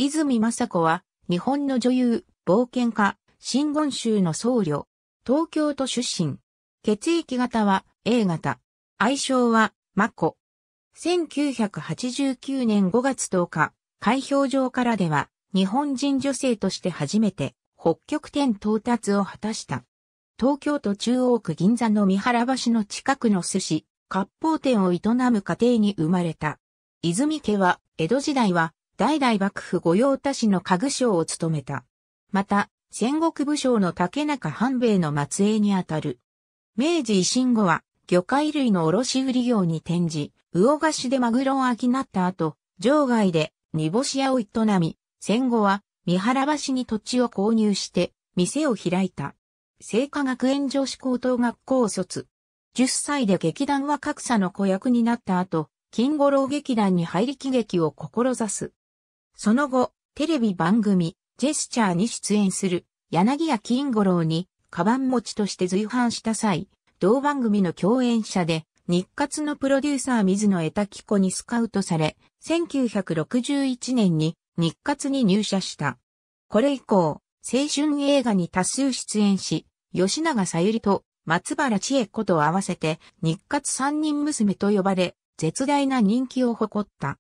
泉雅子は、日本の女優、冒険家、新言宗の僧侶、東京都出身。血液型は A 型。愛称は、マコ。1989年5月10日、開票場からでは、日本人女性として初めて、北極点到達を果たした。東京都中央区銀座の三原橋の近くの寿司、割烹店を営む家庭に生まれた。泉家は、江戸時代は、代々幕府御用達の家具賞を務めた。また、戦国武将の竹中半兵衛の末裔にあたる。明治維新後は、魚介類の卸売業に転じ、魚菓子でマグロを飽きなった後、場外で煮干し屋を営み、戦後は三原橋に土地を購入して、店を開いた。聖火学園女子高等学校を卒。10歳で劇団は格差の子役になった後、金五郎劇団に入り喜劇を志す。その後、テレビ番組、ジェスチャーに出演する柳谷金五郎に、カバン持ちとして随伴した際、同番組の共演者で、日活のプロデューサー水野江滝子にスカウトされ、1961年に日活に入社した。これ以降、青春映画に多数出演し、吉永さゆりと松原千恵子と合わせて日活三人娘と呼ばれ、絶大な人気を誇った。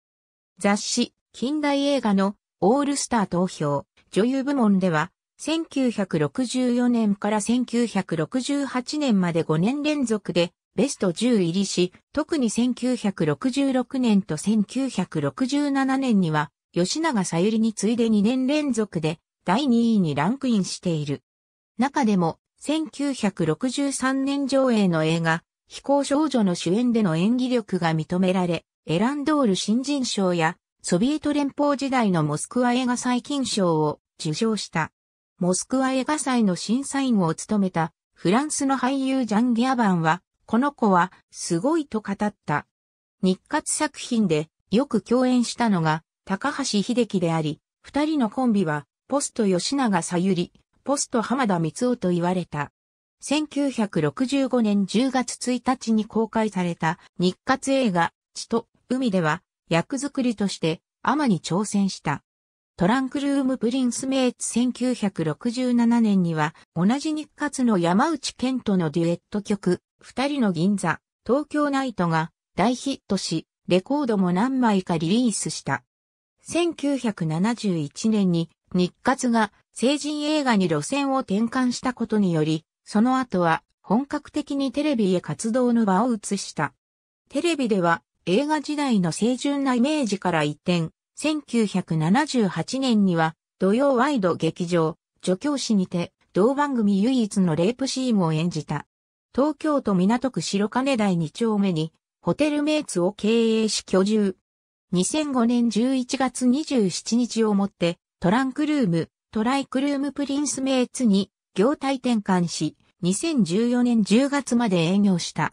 雑誌、近代映画のオールスター投票女優部門では、1964年から1968年まで5年連続でベスト10入りし、特に1966年と1967年には、吉永さゆりに次いで2年連続で第2位にランクインしている。中でも、1963年上映の映画、飛行少女の主演での演技力が認められ、エランドール新人賞やソビエト連邦時代のモスクワ映画祭金賞を受賞した。モスクワ映画祭の審査員を務めたフランスの俳優ジャン・ギャバンは、この子はすごいと語った。日活作品でよく共演したのが高橋秀樹であり、二人のコンビはポスト吉永さゆり、ポスト浜田光夫と言われた。1965年10月1日に公開された日活映画、血と海では役作りとしてアマに挑戦した。トランクルームプリンスメイツ1967年には同じ日活の山内健とのデュエット曲、二人の銀座、東京ナイトが大ヒットし、レコードも何枚かリリースした。1971年に日活が成人映画に路線を転換したことにより、その後は本格的にテレビへ活動の場を移した。テレビでは映画時代の清純なイメージから一転、1978年には土曜ワイド劇場、助教師にて同番組唯一のレイプシーンを演じた。東京都港区白金台2丁目にホテルメイツを経営し居住。2005年11月27日をもってトランクルーム、トライクルームプリンスメイツに業態転換し、2014年10月まで営業した。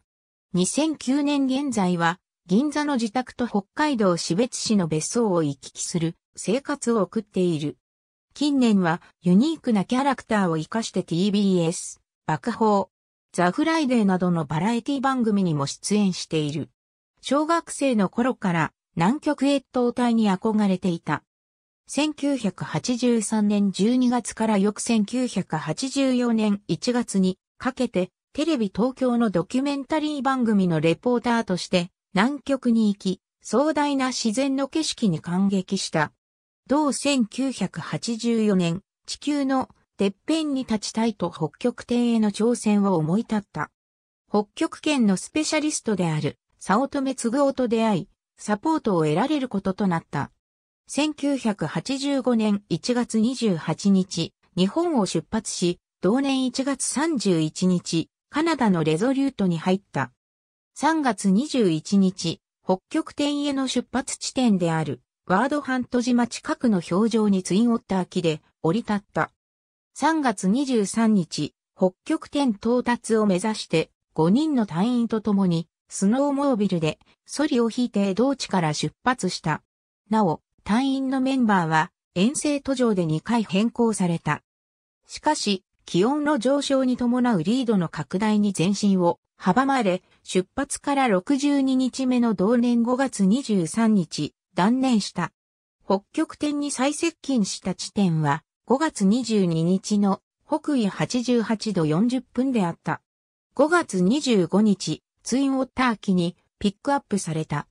2009年現在は銀座の自宅と北海道標別市の別荘を行き来する生活を送っている。近年はユニークなキャラクターを活かして TBS、爆砲、ザ・フライデーなどのバラエティ番組にも出演している。小学生の頃から南極越冬隊に憧れていた。1983年12月から翌1984年1月にかけてテレビ東京のドキュメンタリー番組のレポーターとして南極に行き、壮大な自然の景色に感激した。同1984年、地球のてっぺんに立ちたいと北極点への挑戦を思い立った。北極圏のスペシャリストである、早乙女嗣夫と出会い、サポートを得られることとなった。1985年1月28日、日本を出発し、同年1月31日、カナダのレゾリュートに入った。3月21日、北極点への出発地点である、ワードハント島近くの氷上にツインオッター機で降り立った。3月23日、北極点到達を目指して、5人の隊員と共に、スノーモービルで、ソリを引いて同地から出発した。なお、隊員のメンバーは、遠征途上で2回変更された。しかし、気温の上昇に伴うリードの拡大に前進を阻まれ、出発から62日目の同年5月23日、断念した。北極点に最接近した地点は5月22日の北緯88度40分であった。5月25日、ツインウォッター機にピックアップされた。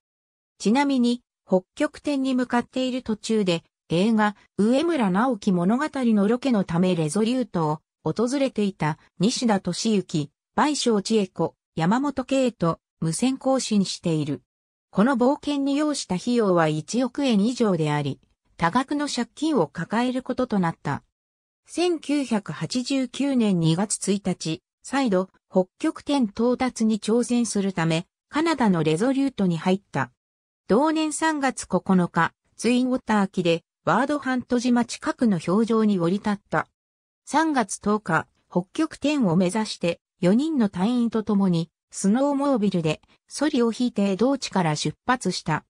ちなみに、北極点に向かっている途中で、映画、上村直樹物語のロケのためレゾリュートを訪れていた西田敏行、倍賞千恵子、山本圭と無線更新している。この冒険に要した費用は1億円以上であり、多額の借金を抱えることとなった。1989年2月1日、再度北極点到達に挑戦するため、カナダのレゾリュートに入った。同年3月9日、ツインウォター機でワードハント島近くの氷上に降り立った。3月10日、北極点を目指して4人の隊員と共に、スノーモービルでソリを引いて同地から出発した。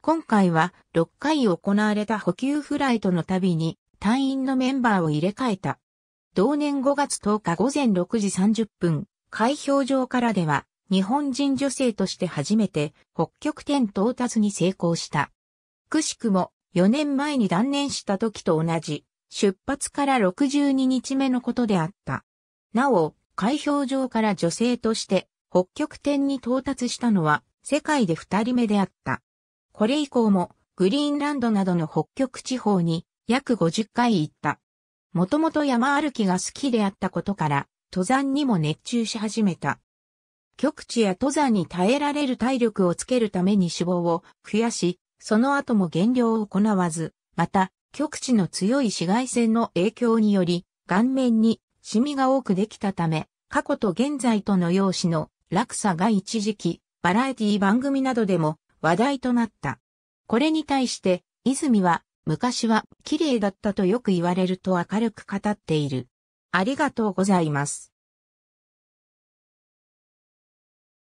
今回は6回行われた補給フライトの度に隊員のメンバーを入れ替えた。同年5月10日午前6時30分、開票場からでは日本人女性として初めて北極点到達に成功した。くしくも4年前に断念した時と同じ出発から62日目のことであった。なお、開票場から女性として北極点に到達したのは世界で二人目であった。これ以降もグリーンランドなどの北極地方に約50回行った。もともと山歩きが好きであったことから登山にも熱中し始めた。極地や登山に耐えられる体力をつけるために脂肪を増やし、その後も減量を行わず、また極地の強い紫外線の影響により、顔面にシミが多くできたため、過去と現在との容姿の落差が一時期、バラエティ番組などでも話題となった。これに対して、泉は、昔は綺麗だったとよく言われると明るく語っている。ありがとうございます。